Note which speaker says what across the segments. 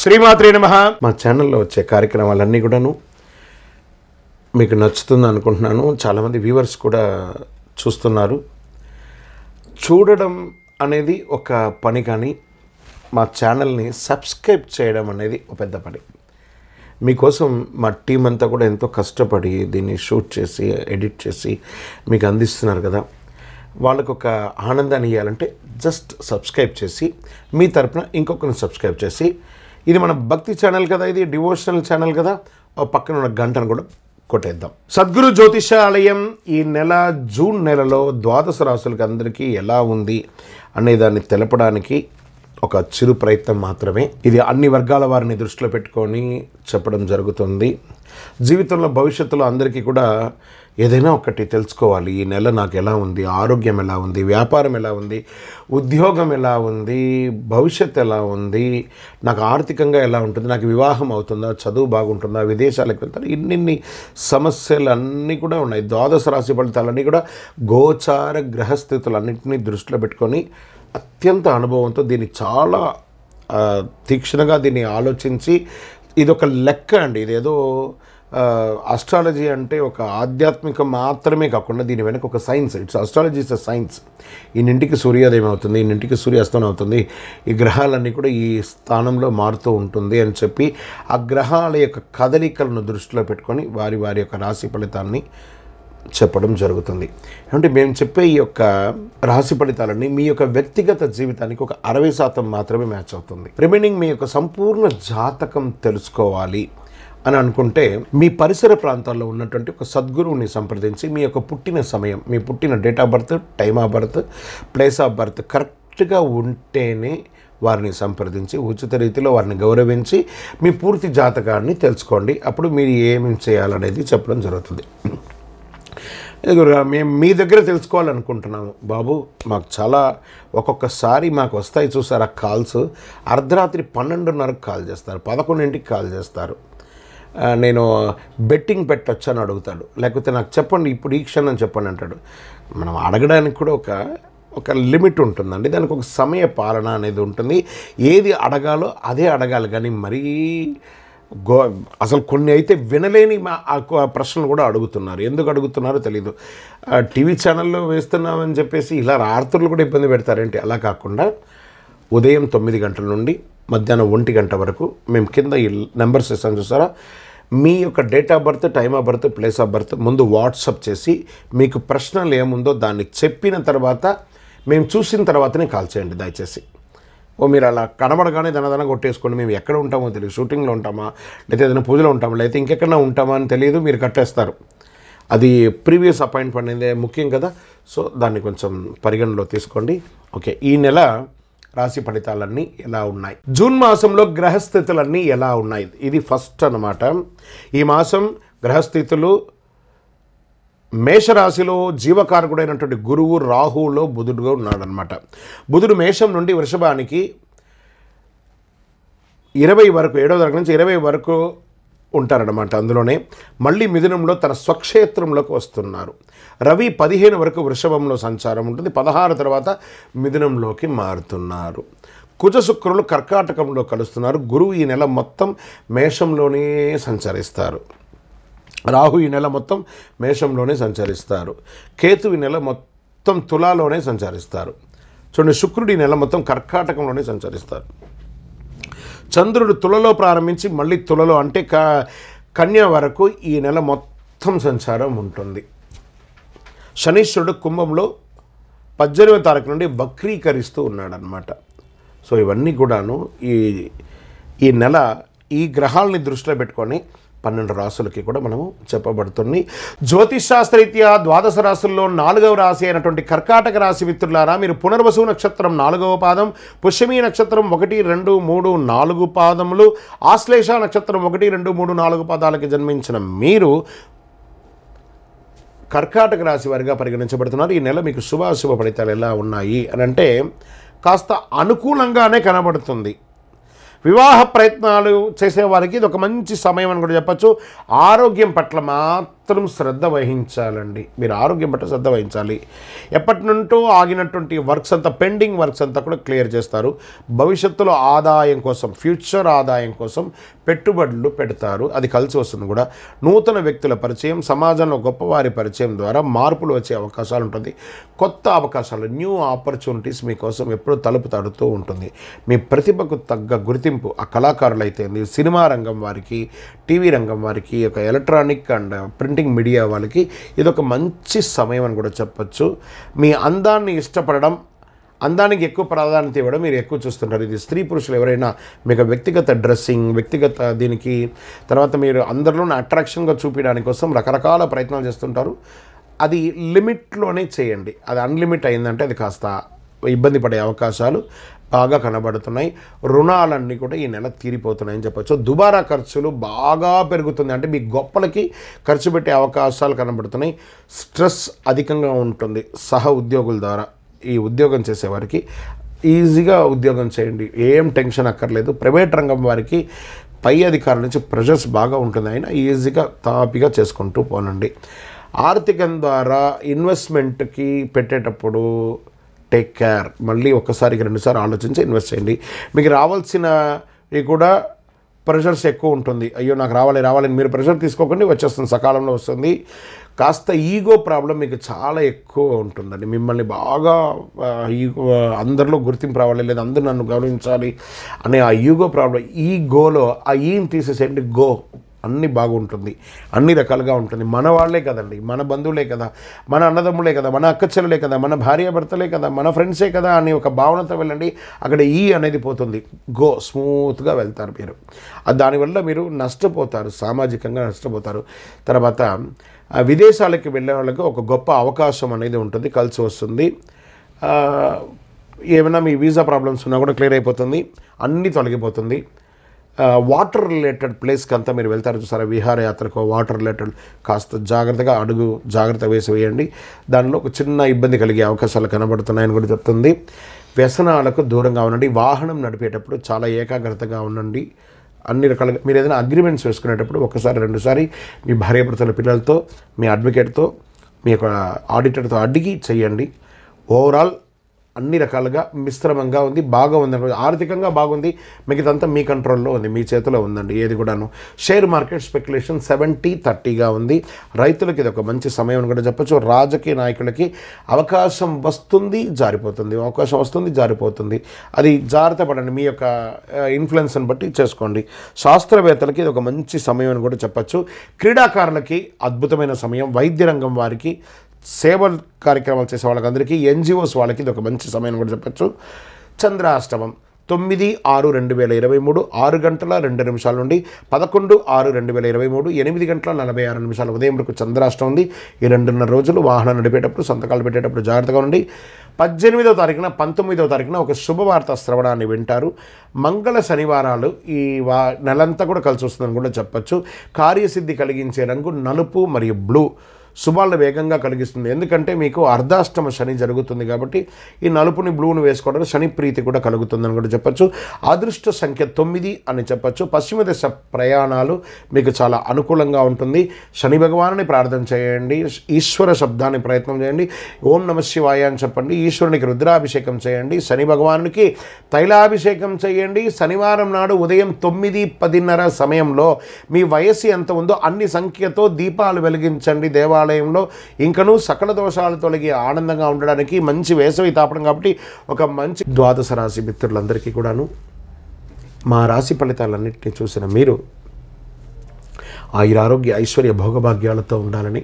Speaker 1: శ్రీమాత్రి నమ మా ఛానల్లో వచ్చే కార్యక్రమాలన్నీ కూడాను మీకు నచ్చుతుంది అనుకుంటున్నాను చాలామంది వ్యూవర్స్ కూడా చూస్తున్నారు చూడడం అనేది ఒక పని కానీ మా ఛానల్ని సబ్స్క్రైబ్ చేయడం అనేది ఒక పెద్ద పని మీకోసం మా టీం అంతా కూడా ఎంతో కష్టపడి దీన్ని షూట్ చేసి ఎడిట్ చేసి మీకు అందిస్తున్నారు కదా వాళ్ళకు ఒక ఆనందాన్ని ఇవ్వాలంటే జస్ట్ సబ్స్క్రైబ్ చేసి మీ తరపున ఇంకొకరిని సబ్స్క్రైబ్ చేసి ఇది మన భక్తి ఛానల్ కదా ఇది డివోషనల్ ఛానల్ కదా పక్కన ఉన్న గంటను కూడా కొట్టేద్దాం సద్గురు జ్యోతిషాలయం ఈ నెల జూన్ నెలలో ద్వాదశ రాసులకి అందరికీ ఎలా ఉంది అనేదాన్ని తెలపడానికి ఒక చిరు ప్రయత్నం మాత్రమే ఇది అన్ని వర్గాల వారిని దృష్టిలో పెట్టుకొని చెప్పడం జరుగుతుంది జీవితంలో భవిష్యత్తులో అందరికీ కూడా ఏదైనా ఒకటి తెలుసుకోవాలి ఈ నెల నాకు ఎలా ఉంది ఆరోగ్యం ఎలా ఉంది వ్యాపారం ఎలా ఉంది ఉద్యోగం ఎలా ఉంది భవిష్యత్ ఎలా ఉంది నాకు ఆర్థికంగా ఎలా ఉంటుంది నాకు వివాహం అవుతుందా చదువు బాగుంటుందా విదేశాలకు వెళ్తా ఇన్నిన్ని సమస్యలు అన్నీ కూడా ఉన్నాయి ద్వాదశ రాశి ఫలితాలన్నీ కూడా గోచార గ్రహస్థితులన్నింటినీ దృష్టిలో పెట్టుకొని అత్యంత అనుభవంతో దీన్ని చాలా తీక్షణగా దీన్ని ఆలోచించి ఇది ఒక లెక్క అండి ఇదేదో అస్ట్రాలజీ అంటే ఒక ఆధ్యాత్మిక మాత్రమే కాకుండా దీని వెనక ఒక science it's astrology is a science ఈయనింటికి సూర్యోదయం అవుతుంది ఈయనింటికి సూర్యాస్తమం అవుతుంది ఈ గ్రహాలన్నీ కూడా ఈ స్థానంలో మారుతూ ఉంటుంది అని చెప్పి ఆ గ్రహాల యొక్క కదలికలను దృష్టిలో పెట్టుకొని వారి వారి యొక్క రాశి ఫలితాన్ని చెప్పడం జరుగుతుంది అంటే మేము చెప్పే ఈ యొక్క రాశి ఫలితాలన్నీ మీ యొక్క వ్యక్తిగత జీవితానికి ఒక అరవై శాతం మాత్రమే మ్యాచ్ అవుతుంది రిమైనింగ్ మీ యొక్క సంపూర్ణ జాతకం తెలుసుకోవాలి అని అనుకుంటే మీ పరిసర ప్రాంతాల్లో ఉన్నటువంటి ఒక సద్గురువుని సంప్రదించి మీ యొక్క పుట్టిన సమయం మీ పుట్టిన date of birth time of birth place of birth కరెక్ట్గా ఉంటేనే వారిని సంప్రదించి ఉచిత రీతిలో వారిని గౌరవించి మీ పూర్తి జాతకాన్ని తెలుసుకోండి అప్పుడు మీరు ఏమేమి చేయాలనేది చెప్పడం జరుగుతుంది మేము మీ దగ్గర తెలుసుకోవాలనుకుంటున్నాము బాబు మాకు చాలా ఒక్కొక్కసారి మాకు వస్తాయి చూసారు ఆ కాల్స్ అర్ధరాత్రి పన్నెండున్నరకు కాల్ చేస్తారు పదకొండింటికి కాల్ చేస్తారు నేను బెట్టింగ్ పెట్టచ్చు అని అడుగుతాడు లేకపోతే నాకు చెప్పండి ఇప్పుడు ఈ క్షణం చెప్పండి అంటాడు మనం అడగడానికి కూడా ఒక ఒక లిమిట్ ఉంటుందండి దానికి ఒక సమయ పాలన అనేది ఉంటుంది ఏది అడగాలో అదే అడగాలి కానీ మరీ గో అసలు కొన్ని అయితే వినలేని ప్రశ్నలు కూడా అడుగుతున్నారు ఎందుకు అడుగుతున్నారో తెలీదు టీవీ ఛానల్లో వేస్తున్నామని చెప్పేసి ఇలా రాత్రులు కూడా ఇబ్బంది పెడతారేంటి అలా కాకుండా ఉదయం తొమ్మిది గంటల నుండి మధ్యాహ్నం ఒంటి గంట వరకు మేము కింద ఈ నెంబర్స్ ఇస్తాం చూసారా మీ యొక్క date of birth time of birth place of birth ముందు వాట్సప్ చేసి మీకు ప్రశ్నలు ఏముందో దాన్ని చెప్పిన తర్వాత మేము చూసిన తర్వాతనే కాల్ చేయండి దయచేసి ఓ మీరు అలా కనబడగానే దనదన కొట్టేసుకోండి మేము ఎక్కడ ఉంటామో తెలియదు షూటింగ్లో ఉంటామా లేకపోతే ఏదైనా పూజలో ఉంటామా లేకపోతే ఇంకెక్కడన్నా ఉంటామా అని తెలియదు మీరు కట్టేస్తారు అది ప్రీవియస్ అపాయింట్మెంట్ అనేది ముఖ్యం కదా సో దాన్ని కొంచెం పరిగణలో తీసుకోండి ఓకే ఈ నెల రాశి ఫలితాలన్నీ ఎలా ఉన్నాయి జూన్ మాసంలో గ్రహస్థితులన్నీ ఎలా ఉన్నాయి ఇది ఫస్ట్ అనమాట ఈ మాసం గ్రహస్థితులు మేషరాశిలో జీవకారకుడైనటువంటి గురువు రాహువులో బుధుడుగా ఉన్నాడనమాట బుధుడు మేషం నుండి వృషభానికి ఇరవై వరకు ఏడవ తరగతి నుంచి ఇరవై వరకు ఉంటారన్నమాట అందులోనే మళ్ళీ మిథునంలో తన స్వక్షేత్రంలోకి వస్తున్నారు రవి పదిహేను వరకు వృషభంలో సంచారం ఉంటుంది పదహారు తర్వాత మిథునంలోకి మారుతున్నారు కుజ శుక్రులు కర్కాటకంలో కలుస్తున్నారు గురువు ఈ నెల మొత్తం మేషంలోనే సంచరిస్తారు రాహు ఈ నెల మొత్తం మేషంలోనే సంచరిస్తారు కేతు ఈ నెల మొత్తం తులాలోనే సంచరిస్తారు చూడండి శుక్రుడు ఈ నెల మొత్తం కర్కాటకంలోనే సంచరిస్తారు చంద్రుడు తులలో ప్రారంభించి మళ్ళీ తులలో అంటే క వరకు ఈ నెల మొత్తం సంచారం ఉంటుంది శనీశ్వరుడు కుంభంలో పద్దెనిమిది తారీఖు నుండి వక్రీకరిస్తూ ఉన్నాడనమాట సో ఇవన్నీ కూడాను ఈ ఈ నెల ఈ గ్రహాలని దృష్టిలో పెట్టుకొని పన్నెండు రాసులకి కూడా మనము చెప్పబడుతుంది రీత్యా ద్వాదశ రాసుల్లో నాలుగవ రాశి అయినటువంటి కర్కాటక రాశి మిత్రులారా మీరు పునర్వసు నక్షత్రం నాలుగవ పాదం పుష్యమీ నక్షత్రం ఒకటి రెండు మూడు నాలుగు పాదములు ఆశ్లేష నక్షత్రం ఒకటి రెండు మూడు నాలుగు పాదాలకి జన్మించిన మీరు కర్కాటక రాశి వారిగా పరిగణించబడుతున్నారు ఈ నెల మీకు శుభాశుభ ఫలితాలు ఎలా ఉన్నాయి అని అంటే కాస్త అనుకూలంగానే కనబడుతుంది వివాహ ప్రయత్నాలు చేసేవారికి ఇది ఒక మంచి సమయం అని కూడా చెప్పచ్చు ఆరోగ్యం పట్ల మాత్రం మాత్రం శ్రద్ధ వహించాలండి మీరు ఆరోగ్యం పట్ల శ్రద్ధ వహించాలి ఎప్పటి నుంటో ఆగినటువంటి వర్క్స్ అంతా పెండింగ్ వర్క్స్ అంతా కూడా క్లియర్ చేస్తారు భవిష్యత్తులో ఆదాయం కోసం ఫ్యూచర్ ఆదాయం కోసం పెట్టుబడులు పెడతారు అది కలిసి వస్తుంది కూడా నూతన వ్యక్తుల పరిచయం సమాజంలో గొప్పవారి పరిచయం ద్వారా మార్పులు వచ్చే అవకాశాలు ఉంటుంది కొత్త అవకాశాలు న్యూ ఆపర్చునిటీస్ మీకోసం ఎప్పుడూ తలుపు తడుతూ ఉంటుంది మీ ప్రతిభకు తగ్గ గుర్తింపు ఆ కళాకారులు అయితే సినిమా రంగం వారికి టీవీ రంగం వారికి ఒక electronic and printing printing media వాళ్ళకి ఇదొక మంచి సమయం అని కూడా చెప్పచ్చు మీ అందాన్ని ఇష్టపడడం అందానికి ఎక్కువ ప్రాధాన్యత ఇవ్వడం మీరు ఎక్కువ చూస్తుంటారు ఇది స్త్రీ పురుషులు ఎవరైనా మీకు వ్యక్తిగత డ్రెస్సింగ్ వ్యక్తిగత దీనికి తర్వాత మీరు అందరిలోనే అట్రాక్షన్గా చూపించడానికి కోసం రకరకాల ప్రయత్నాలు చేస్తుంటారు అది లిమిట్లోనే చేయండి అది అన్లిమిట్ అయిందంటే అది కాస్త ఇబ్బంది పడే అవకాశాలు బాగా కనబడుతున్నాయి రుణాలన్నీ కూడా ఈ నెల తీరిపోతున్నాయని చెప్పచ్చు దుబారా ఖర్చులు బాగా పెరుగుతుంది అంటే మీ గొప్పలకి ఖర్చు పెట్టే అవకాశాలు కనబడుతున్నాయి స్ట్రెస్ అధికంగా ఉంటుంది సహ ఉద్యోగుల ద్వారా ఈ ఉద్యోగం చేసేవారికి ఈజీగా ఉద్యోగం చేయండి ఏం టెన్షన్ అక్కర్లేదు ప్రైవేట్ రంగం వారికి పై అధికారుల నుంచి ప్రెషర్స్ బాగా ఉంటుంది అయినా ఈజీగా తాపిగా చేసుకుంటూ పోనండి ఆర్థికం ద్వారా ఇన్వెస్ట్మెంట్కి పెట్టేటప్పుడు టేక్ కేర్ మళ్ళీ ఒక్కసారికి రెండుసార్లు ఆలోచించి ఇన్వెస్ట్ చేయండి మీకు రావాల్సినవి కూడా ప్రెషర్స్ ఎక్కువ ఉంటుంది అయ్యో నాకు రావాలి రావాలని మీరు ప్రెషర్ తీసుకోకండి వచ్చేస్తుంది సకాలంలో వస్తుంది కాస్త ఈగో ప్రాబ్లం మీకు చాలా ఎక్కువ ఉంటుందండి మిమ్మల్ని బాగా ఈగో అందరిలో గుర్తింపు రావాలి లేదా అందరూ నన్ను గౌరవించాలి అనే ఆ ఈగో ప్రాబ్లం ఈ గోలో ఆ ఈని తీసేసేయండి గో అన్ని బాగుంటుంది అన్ని రకాలుగా ఉంటుంది మన వాళ్ళే కదండి మన బంధువులే కదా మన అన్నదమ్ములే కదా మన అక్కచెల్లలే కదా మన భార్యాభర్తలే కదా మన ఫ్రెండ్సే కదా అనే ఒక భావనతో వెళ్ళండి అక్కడ ఈ అనేది పోతుంది గో స్మూత్గా వెళ్తారు మీరు దానివల్ల మీరు నష్టపోతారు సామాజికంగా నష్టపోతారు తర్వాత విదేశాలకి వెళ్ళే వాళ్ళకి ఒక గొప్ప అవకాశం అనేది ఉంటుంది కలిసి వస్తుంది ఏమైనా మీ వీసా ప్రాబ్లమ్స్ ఉన్నా కూడా క్లియర్ అయిపోతుంది అన్నీ తొలగిపోతుంది వాటర్ రిలేటెడ్ ప్లేస్కి అంతా మీరు వెళ్తారు చూసారా విహారయాత్రకు వాటర్ రిలేటెడ్ కాస్త జాగ్రత్తగా అడుగు జాగ్రత్త వేసి వేయండి దానిలో ఒక చిన్న ఇబ్బంది కలిగే అవకాశాలు కనబడుతున్నాయని కూడా చెప్తుంది వ్యసనాలకు దూరంగా ఉండండి వాహనం నడిపేటప్పుడు చాలా ఏకాగ్రతగా ఉండండి అన్ని రకాలుగా మీరు ఏదైనా అగ్రిమెంట్స్ వేసుకునేటప్పుడు ఒకసారి రెండుసారి మీ భార్యాభర్తల పిల్లలతో మీ అడ్వకేట్తో మీ యొక్క ఆడిటర్తో అడిగి చేయండి ఓవరాల్ అన్ని రకాలుగా మిశ్రమంగా ఉంది బాగా ఉంది ఆర్థికంగా బాగుంది మిగతంతా మీ కంట్రోల్లో ఉంది మీ చేతిలో ఉందండి ఏది కూడాను షేర్ మార్కెట్ స్పెక్యులేషన్ సెవెంటీ థర్టీగా ఉంది రైతులకి ఇది ఒక మంచి సమయం అని కూడా చెప్పచ్చు రాజకీయ నాయకులకి అవకాశం వస్తుంది జారిపోతుంది అవకాశం వస్తుంది జారిపోతుంది అది జాగ్రత్త పడండి మీ యొక్క ఇన్ఫ్లుయెన్స్ని బట్టి చేసుకోండి శాస్త్రవేత్తలకి ఇది ఒక మంచి సమయం అని కూడా చెప్పచ్చు క్రీడాకారులకి అద్భుతమైన సమయం వైద్య రంగం వారికి సేవ కార్యక్రమాలు చేసే వాళ్ళకందరికీ ఎన్జిఓస్ వాళ్ళకి ఇది ఒక మంచి సమయం కూడా చెప్పచ్చు చంద్రాష్టమం తొమ్మిది ఆరు రెండు వేల ఇరవై మూడు ఆరు గంటల రెండు నిమిషాల నుండి పదకొండు ఆరు రెండు వేల ఇరవై మూడు ఎనిమిది గంటల నలభై ఆరు నిమిషాల ఉదయం వరకు చంద్రాష్టం ఉంది ఈ రెండున్నర రోజులు వాహనం నడిపేటప్పుడు సంతకాలు పెట్టేటప్పుడు జాగ్రత్తగా ఉండి పద్దెనిమిదవ తారీఖున పంతొమ్మిదవ తారీఖున ఒక శుభవార్త శ్రవణాన్ని వింటారు మంగళ శనివారాలు ఈ వా నెలంతా కూడా కలిసి వస్తుందని కూడా చెప్పచ్చు కార్యసిద్ధి కలిగించే రంగు నలుపు మరియు బ్లూ శుభాలను వేగంగా కలిగిస్తుంది ఎందుకంటే మీకు అర్ధాష్టమ శని జరుగుతుంది కాబట్టి ఈ నలుపుని బ్లూను వేసుకోవడం శని ప్రీతి కూడా కలుగుతుందని కూడా చెప్పచ్చు అదృష్ట సంఖ్య తొమ్మిది అని చెప్పచ్చు పశ్చిమ దిశ ప్రయాణాలు మీకు చాలా అనుకూలంగా ఉంటుంది శని భగవాన్ని ప్రార్థన చేయండి ఈశ్వర శబ్దాన్ని ప్రయత్నం చేయండి ఓం నమ శివాయ అని చెప్పండి ఈశ్వరునికి రుద్రాభిషేకం చేయండి శని భగవానునికి తైలాభిషేకం చేయండి శనివారం నాడు ఉదయం తొమ్మిది పదిన్నర సమయంలో మీ వయసు ఎంత ఉందో అన్ని సంఖ్యతో దీపాలు వెలిగించండి దేవా దేవాలయంలో ఇంకనూ సకల దోషాలు తొలగి ఆనందంగా ఉండడానికి మంచి వేసవి తాపడం కాబట్టి ఒక మంచి ద్వాదశ రాశి మిత్రులందరికీ కూడాను మా రాశి ఫలితాలన్నింటినీ చూసిన మీరు ఆయురారోగ్య ఐశ్వర్య భోగభాగ్యాలతో ఉండాలని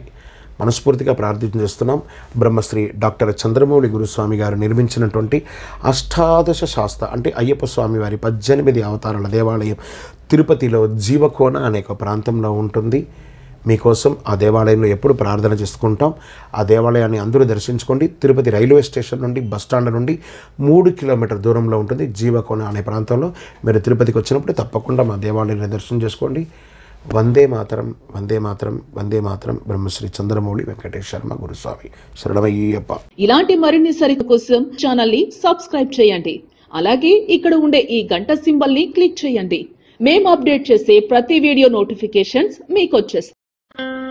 Speaker 1: మనస్ఫూర్తిగా ప్రార్థన చేస్తున్నాం బ్రహ్మశ్రీ డాక్టర్ చంద్రమౌళి గురుస్వామి గారు నిర్మించినటువంటి అష్టాదశ శాస్త్ర అంటే అయ్యప్ప స్వామి వారి పద్దెనిమిది అవతారాల దేవాలయం తిరుపతిలో జీవకోన అనే ఒక ప్రాంతంలో ఉంటుంది మీకోసం ఆ దేవాలయంలో ఎప్పుడు ప్రార్థన చేసుకుంటాం ఆ దేవాలయాన్ని అందరూ దర్శించుకోండి తిరుపతి రైల్వే స్టేషన్ నుండి బస్టాండ్ నుండి మూడు కిలోమీటర్ దూరంలో ఉంటుంది జీవకోన అనే ప్రాంతంలో మీరు తిరుపతికి వచ్చినప్పుడు తప్పకుండా మా దేవాలయాన్ని దర్శనం చేసుకోండి వందే మాతరం వందే మాతరం వందే మాతరం బ్రహ్మశ్రీ చంద్రమౌళి వెంకటేష్ శర్మ గురుస్వామి శరణమయ్యప్ప ఇలాంటి మరిన్ని సరికి కోసం ఛానల్ ని సబ్స్క్రైబ్ చేయండి అలాగే ఇక్కడ ఉండే ఈ గంట సింబల్ ని క్లిక్ చేయండి మేము అప్డేట్ చేసే ప్రతి వీడియో నోటిఫికేషన్స్ మీకు వచ్చేస్తాయి Thank you.